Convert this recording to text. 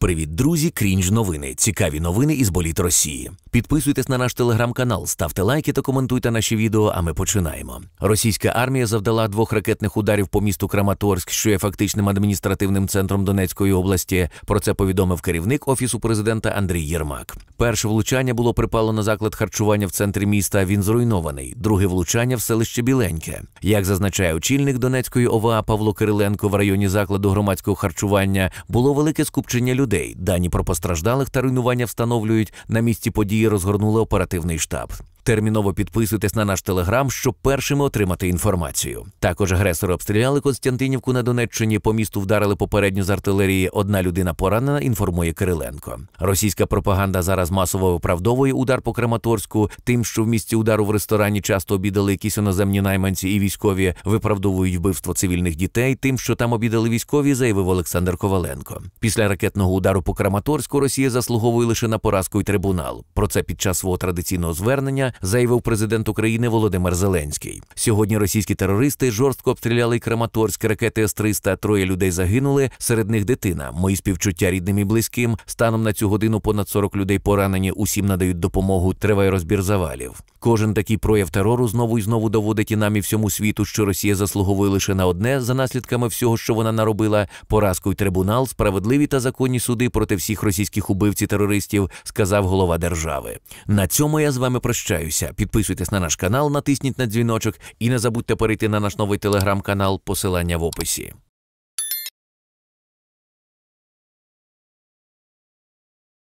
Привіт, друзі! Крінж новини. Цікаві новини із боліт Росії. Підписуйтесь на наш телеграм-канал, ставте лайки та коментуйте наші відео. А ми починаємо. Російська армія завдала двох ракетних ударів по місту Краматорськ, що є фактичним адміністративним центром Донецької області. Про це повідомив керівник офісу президента Андрій Єрмак. Перше влучання було припало на заклад харчування в центрі міста. Він зруйнований. Друге влучання в селище Біленьке. Як зазначає очільник Донецької ОВА Павло Кириленко, в районі закладу громадського харчування було велике скупчення людей людей. Дані про постраждалих та руйнування встановлюють на місці події. Розгорнули оперативний штаб. Терміново підписуйтесь на наш телеграм, щоб першими отримати інформацію. Також агресори обстріляли Константинівку на Донеччині. По місту вдарили попередньо з артилерії. Одна людина поранена. Інформує Кириленко. Російська пропаганда зараз масово виправдовує удар по Краматорську, тим, що в місці удару в ресторані часто обідали якісь іноземні найманці і військові виправдовують вбивство цивільних дітей. Тим, що там обідали військові, заявив Олександр Коваленко. Після ракетного удару по Краматорську Росія заслуговує лише на поразку й трибунал. Про це під час свого традиційного звернення заявив президент України Володимир Зеленський. Сьогодні російські терористи жорстко обстріляли Краматорськ ракети С-300. Троє людей загинули. Серед них дитина. Мої співчуття рідним і близьким. Станом на цю годину понад 40 людей поранені. Усім надають допомогу. Триває розбір завалів. Кожен такий прояв терору знову і знову доводить і нам і всьому світу, що Росія заслуговує лише на одне за наслідками всього, що вона наробила, поразку й трибунал, справедливі та законні суди проти всіх російських убивців терористів, сказав голова держави. На цьому я з вами прощаюся. Підписуйтесь на наш канал, натисніть на дзвіночок і не забудьте перейти на наш новий телеграм-канал. Посилання в описі.